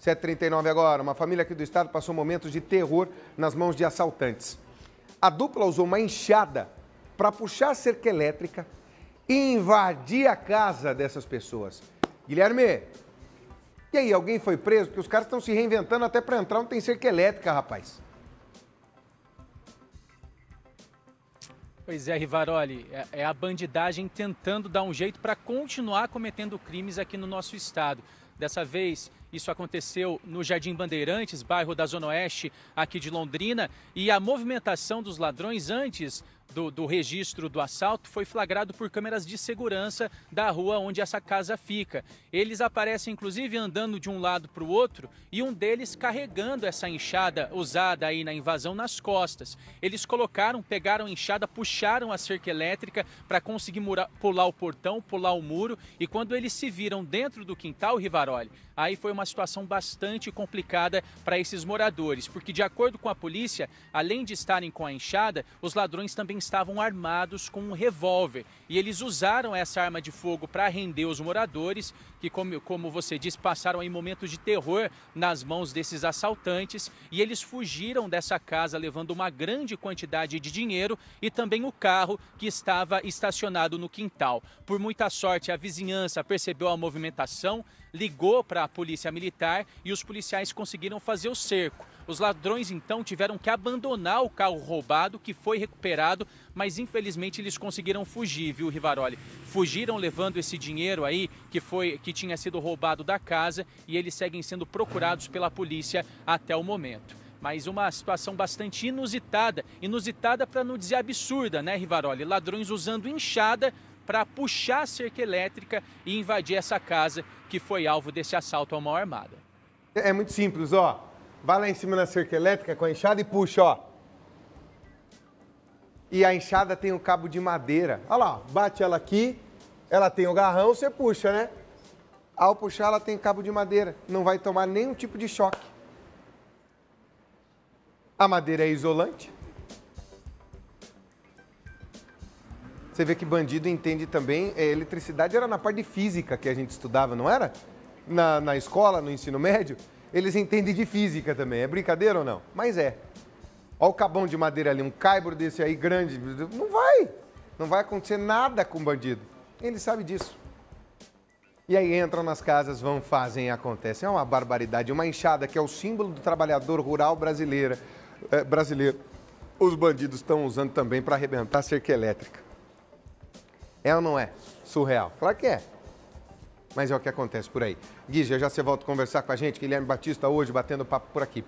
739 39 agora. Uma família aqui do estado passou momentos de terror nas mãos de assaltantes. A dupla usou uma enxada para puxar a cerca elétrica e invadir a casa dessas pessoas. Guilherme, e aí, alguém foi preso? Porque os caras estão se reinventando até para entrar, não tem cerca elétrica, rapaz. Pois é, Rivaroli, é, é a bandidagem tentando dar um jeito para continuar cometendo crimes aqui no nosso estado. Dessa vez, isso aconteceu no Jardim Bandeirantes, bairro da Zona Oeste aqui de Londrina, e a movimentação dos ladrões antes do, do registro do assalto foi flagrado por câmeras de segurança da rua onde essa casa fica. Eles aparecem, inclusive, andando de um lado para o outro e um deles carregando essa enxada usada aí na invasão nas costas. Eles colocaram, pegaram a enxada, puxaram a cerca elétrica para conseguir mura, pular o portão, pular o muro e quando eles se viram dentro do quintal, Rivaroli, aí foi uma situação bastante complicada para esses moradores, porque de acordo com a polícia, além de estarem com a enxada, os ladrões também estavam armados com um revólver e eles usaram essa arma de fogo para render os moradores, que, como, como você disse, passaram em momentos de terror nas mãos desses assaltantes e eles fugiram dessa casa levando uma grande quantidade de dinheiro e também o carro que estava estacionado no quintal. Por muita sorte, a vizinhança percebeu a movimentação, ligou para a polícia militar e os policiais conseguiram fazer o cerco. Os ladrões então tiveram que abandonar o carro roubado, que foi recuperado, mas infelizmente eles conseguiram fugir, viu, Rivaroli? Fugiram levando esse dinheiro aí que foi que tinha sido roubado da casa e eles seguem sendo procurados pela polícia até o momento mas uma situação bastante inusitada. Inusitada para não dizer absurda, né, Rivaroli? Ladrões usando enxada para puxar a cerca elétrica e invadir essa casa que foi alvo desse assalto à mão armada. É, é muito simples, ó. Vai lá em cima na cerca elétrica com a enxada e puxa, ó. E a enxada tem um cabo de madeira. Olha lá, bate ela aqui, ela tem o um garrão, você puxa, né? Ao puxar, ela tem cabo de madeira. Não vai tomar nenhum tipo de choque. A madeira é isolante, Você vê que bandido entende também, é, eletricidade era na parte de física que a gente estudava, não era? Na, na escola, no ensino médio, eles entendem de física também. É brincadeira ou não? Mas é. Olha o cabão de madeira ali, um caibro desse aí grande. Não vai. Não vai acontecer nada com o bandido. Ele sabe disso. E aí entram nas casas, vão, fazem e acontecem. É uma barbaridade. Uma enxada que é o símbolo do trabalhador rural brasileira, é, brasileiro. Os bandidos estão usando também para arrebentar cerca elétrica. É ou não é? Surreal. Claro que é. Mas é o que acontece por aí. Gui, já já você volta a conversar com a gente. Guilherme Batista hoje batendo papo por aqui.